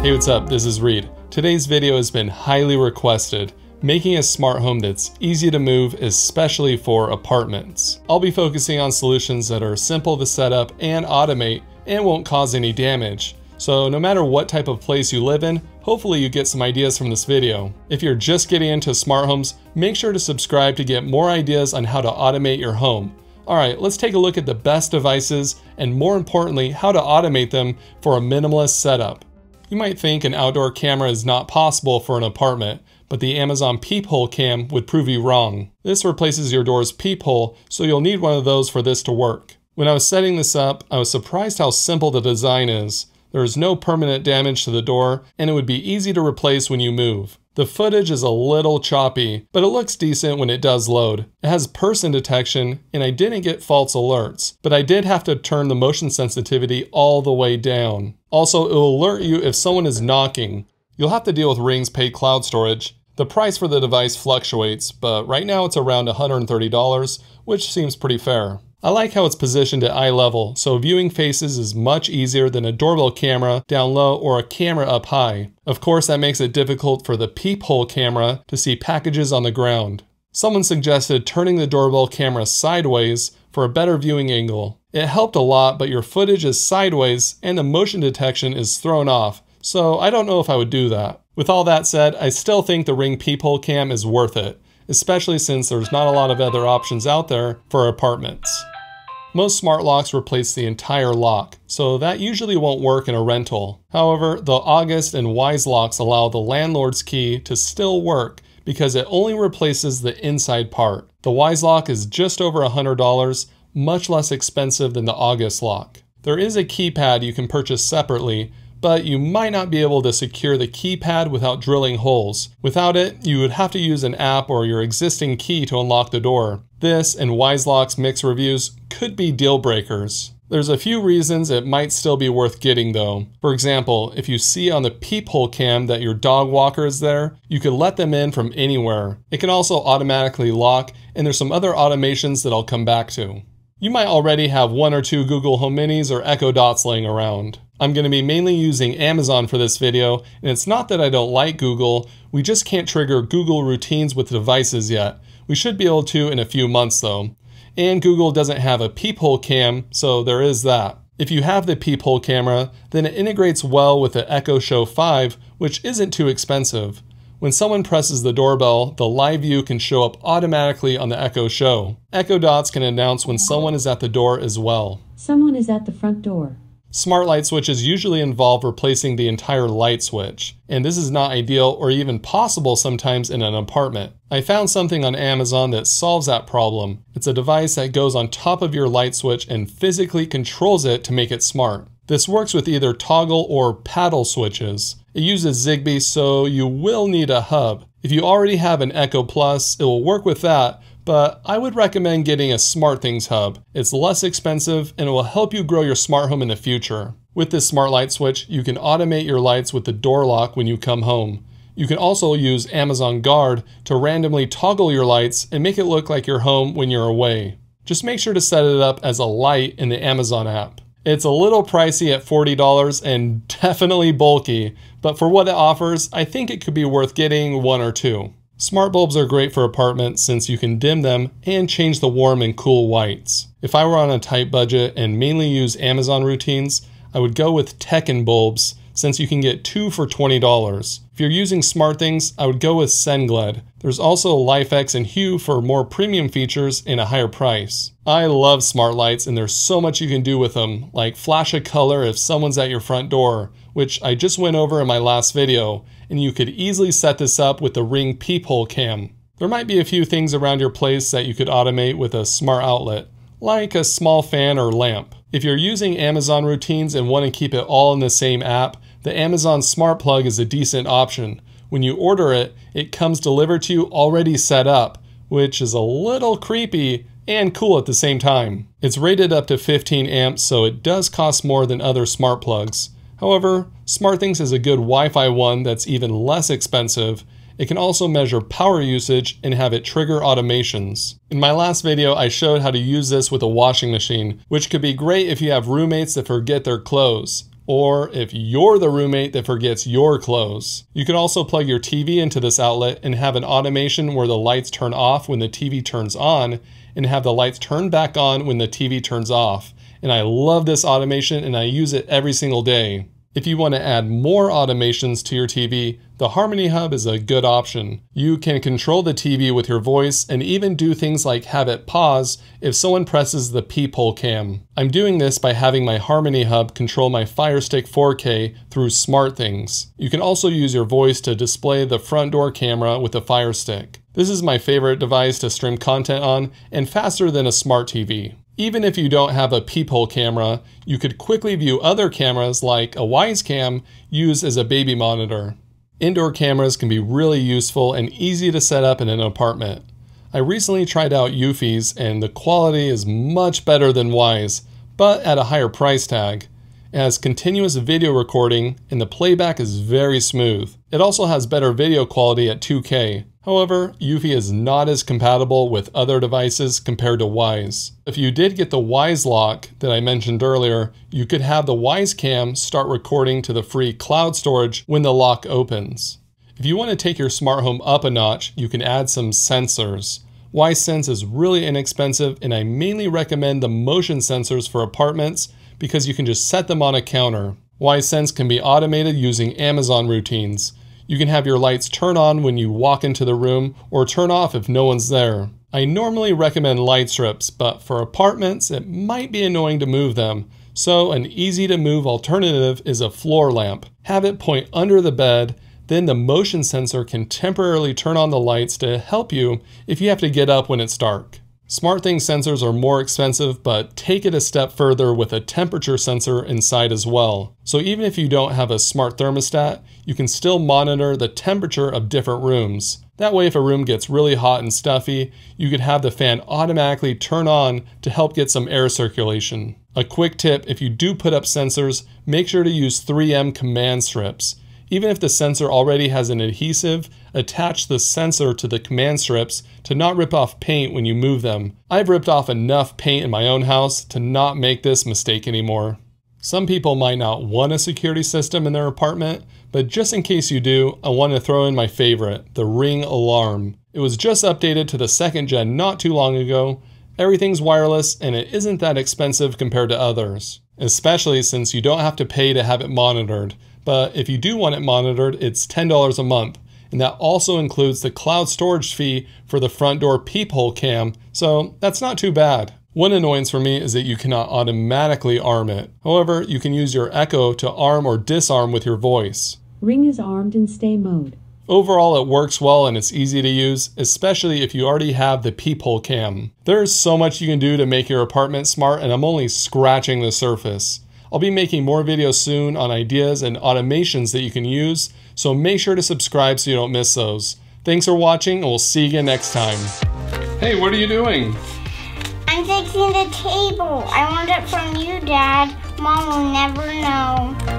Hey, what's up? This is Reed. Today's video has been highly requested. Making a smart home that's easy to move, especially for apartments. I'll be focusing on solutions that are simple to set up and automate and won't cause any damage. So no matter what type of place you live in, Hopefully you get some ideas from this video. If you're just getting into smart homes, make sure to subscribe to get more ideas on how to automate your home. Alright, let's take a look at the best devices and more importantly, how to automate them for a minimalist setup. You might think an outdoor camera is not possible for an apartment, but the Amazon peephole cam would prove you wrong. This replaces your door's peephole, so you'll need one of those for this to work. When I was setting this up, I was surprised how simple the design is. There is no permanent damage to the door, and it would be easy to replace when you move. The footage is a little choppy, but it looks decent when it does load. It has person detection, and I didn't get false alerts, but I did have to turn the motion sensitivity all the way down. Also, it will alert you if someone is knocking. You'll have to deal with Ring's paid cloud storage. The price for the device fluctuates, but right now it's around $130, which seems pretty fair. I like how it's positioned at eye level, so viewing faces is much easier than a doorbell camera down low or a camera up high. Of course, that makes it difficult for the peephole camera to see packages on the ground. Someone suggested turning the doorbell camera sideways for a better viewing angle. It helped a lot, but your footage is sideways and the motion detection is thrown off, so I don't know if I would do that. With all that said, I still think the Ring peephole cam is worth it, especially since there's not a lot of other options out there for apartments. Most smart locks replace the entire lock, so that usually won't work in a rental. However, the August and Wise locks allow the landlord's key to still work because it only replaces the inside part. The Wise lock is just over $100, much less expensive than the August lock. There is a keypad you can purchase separately, but you might not be able to secure the keypad without drilling holes. Without it, you would have to use an app or your existing key to unlock the door. This and Wiselock's mixed reviews could be deal breakers. There's a few reasons it might still be worth getting though. For example, if you see on the peephole cam that your dog walker is there, you could let them in from anywhere. It can also automatically lock, and there's some other automations that I'll come back to. You might already have one or two Google Home Minis or Echo Dots laying around. I'm going to be mainly using Amazon for this video, and it's not that I don't like Google, we just can't trigger Google routines with devices yet. We should be able to in a few months though. And Google doesn't have a peephole cam, so there is that. If you have the peephole camera, then it integrates well with the Echo Show 5, which isn't too expensive. When someone presses the doorbell, the live view can show up automatically on the Echo Show. Echo Dots can announce when someone is at the door as well. Someone is at the front door. Smart light switches usually involve replacing the entire light switch, and this is not ideal or even possible sometimes in an apartment. I found something on Amazon that solves that problem. It's a device that goes on top of your light switch and physically controls it to make it smart. This works with either toggle or paddle switches. It uses Zigbee, so you will need a hub. If you already have an Echo Plus, it will work with that, but I would recommend getting a SmartThings hub. It's less expensive and it will help you grow your smart home in the future. With this smart light switch, you can automate your lights with the door lock when you come home. You can also use Amazon Guard to randomly toggle your lights and make it look like your home when you're away. Just make sure to set it up as a light in the Amazon app. It's a little pricey at $40 and definitely bulky, but for what it offers, I think it could be worth getting one or two. Smart bulbs are great for apartments since you can dim them and change the warm and cool whites. If I were on a tight budget and mainly use Amazon routines, I would go with Tekken bulbs since you can get two for $20. If you're using SmartThings, I would go with SendGled. There's also LifeX and Hue for more premium features and a higher price. I love smart lights and there's so much you can do with them, like flash a color if someone's at your front door, which I just went over in my last video, and you could easily set this up with the Ring peephole cam. There might be a few things around your place that you could automate with a smart outlet, like a small fan or lamp. If you're using Amazon routines and want to keep it all in the same app, the Amazon Smart Plug is a decent option. When you order it, it comes delivered to you already set up, which is a little creepy and cool at the same time. It's rated up to 15 amps, so it does cost more than other smart plugs. However, SmartThings is a good Wi-Fi one that's even less expensive it can also measure power usage and have it trigger automations. In my last video, I showed how to use this with a washing machine, which could be great if you have roommates that forget their clothes or if you're the roommate that forgets your clothes. You can also plug your TV into this outlet and have an automation where the lights turn off when the TV turns on and have the lights turn back on when the TV turns off. And I love this automation and I use it every single day. If you want to add more automations to your TV, the Harmony Hub is a good option. You can control the TV with your voice and even do things like have it pause if someone presses the peephole cam. I'm doing this by having my Harmony Hub control my Fire Stick 4K through smart things. You can also use your voice to display the front door camera with the Fire Stick. This is my favorite device to stream content on and faster than a smart TV. Even if you don't have a peephole camera, you could quickly view other cameras like a Wisecam used as a baby monitor. Indoor cameras can be really useful and easy to set up in an apartment. I recently tried out Eufy's and the quality is much better than Wise, but at a higher price tag. It has continuous video recording and the playback is very smooth. It also has better video quality at 2K, However, Eufy is not as compatible with other devices compared to Wise. If you did get the Wise lock that I mentioned earlier, you could have the Wise Cam start recording to the free cloud storage when the lock opens. If you want to take your smart home up a notch, you can add some sensors. Sense is really inexpensive and I mainly recommend the motion sensors for apartments because you can just set them on a counter. Sense can be automated using Amazon routines. You can have your lights turn on when you walk into the room or turn off if no one's there. I normally recommend light strips, but for apartments, it might be annoying to move them. So an easy to move alternative is a floor lamp. Have it point under the bed, then the motion sensor can temporarily turn on the lights to help you if you have to get up when it's dark. SmartThings sensors are more expensive, but take it a step further with a temperature sensor inside as well. So even if you don't have a smart thermostat, you can still monitor the temperature of different rooms. That way if a room gets really hot and stuffy, you could have the fan automatically turn on to help get some air circulation. A quick tip, if you do put up sensors, make sure to use 3M command strips. Even if the sensor already has an adhesive, attach the sensor to the command strips to not rip off paint when you move them. I've ripped off enough paint in my own house to not make this mistake anymore. Some people might not want a security system in their apartment, but just in case you do, I want to throw in my favorite, the Ring Alarm. It was just updated to the second gen not too long ago, Everything's wireless and it isn't that expensive compared to others, especially since you don't have to pay to have it monitored. But if you do want it monitored, it's $10 a month, and that also includes the cloud storage fee for the front door peephole cam, so that's not too bad. One annoyance for me is that you cannot automatically arm it. However, you can use your Echo to arm or disarm with your voice. Ring is armed in stay mode. Overall, it works well and it's easy to use, especially if you already have the peephole cam. There's so much you can do to make your apartment smart and I'm only scratching the surface. I'll be making more videos soon on ideas and automations that you can use, so make sure to subscribe so you don't miss those. Thanks for watching and we'll see you again next time. Hey, what are you doing? I'm fixing the table. I learned it from you, Dad. Mom will never know.